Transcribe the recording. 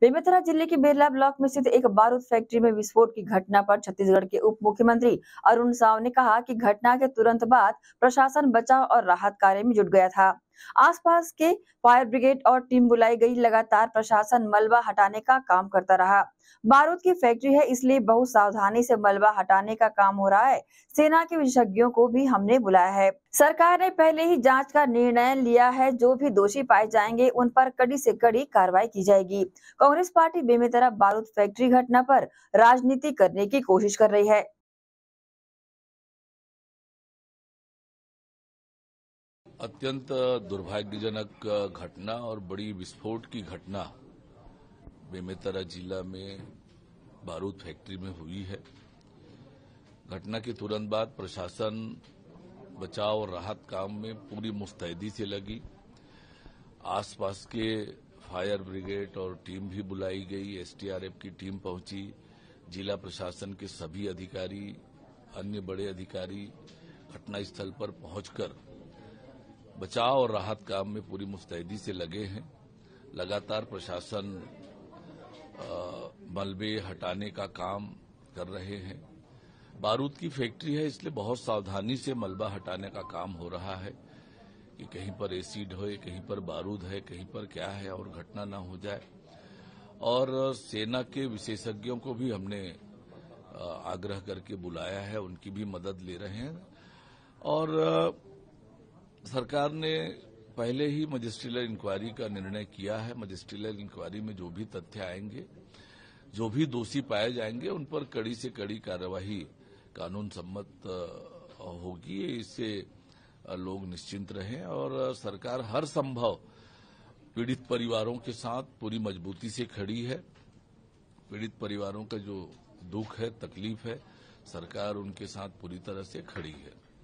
बेमेतरा जिले के बेरला ब्लॉक में स्थित एक बारूद फैक्ट्री में विस्फोट की घटना पर छत्तीसगढ़ के उप मुख्यमंत्री अरुण साव ने कहा कि घटना के तुरंत बाद प्रशासन बचाव और राहत कार्य में जुट गया था आसपास के फायर ब्रिगेड और टीम बुलाई गई लगातार प्रशासन मलबा हटाने का काम करता रहा बारूद की फैक्ट्री है इसलिए बहुत सावधानी से मलबा हटाने का काम हो रहा है सेना के विशेषज्ञों को भी हमने बुलाया है सरकार ने पहले ही जांच का निर्णय लिया है जो भी दोषी पाए जाएंगे उन पर कड़ी से कड़ी कार्रवाई की जाएगी कांग्रेस पार्टी बेमेतरा बारूद फैक्ट्री घटना पर राजनीति करने की कोशिश कर रही है अत्यंत दुर्भाग्यजनक घटना और बड़ी विस्फोट की घटना बेमेतरा जिला में बारूद फैक्ट्री में हुई है घटना के तुरंत बाद प्रशासन बचाव और राहत काम में पूरी मुस्तैदी से लगी आसपास के फायर ब्रिगेड और टीम भी बुलाई गई एसटीआरएफ की टीम पहुंची जिला प्रशासन के सभी अधिकारी अन्य बड़े अधिकारी घटनास्थल पर पहुंचकर बचाव और राहत काम में पूरी मुस्तैदी से लगे हैं लगातार प्रशासन मलबे हटाने का काम कर रहे हैं बारूद की फैक्ट्री है इसलिए बहुत सावधानी से मलबा हटाने का काम हो रहा है कि कहीं पर एसिड हो कहीं पर बारूद है कहीं पर क्या है और घटना ना हो जाए और सेना के विशेषज्ञों को भी हमने आग्रह करके बुलाया है उनकी भी मदद ले रहे हैं और सरकार ने पहले ही मजिस्ट्रियल इंक्वायरी का निर्णय किया है मजिस्ट्रियल इंक्वायरी में जो भी तथ्य आएंगे जो भी दोषी पाए जाएंगे उन पर कड़ी से कड़ी कार्यवाही कानून सम्मत होगी इससे लोग निश्चिंत रहें और सरकार हर संभव पीड़ित परिवारों के साथ पूरी मजबूती से खड़ी है पीड़ित परिवारों का जो दुख है तकलीफ है सरकार उनके साथ पूरी तरह से खड़ी है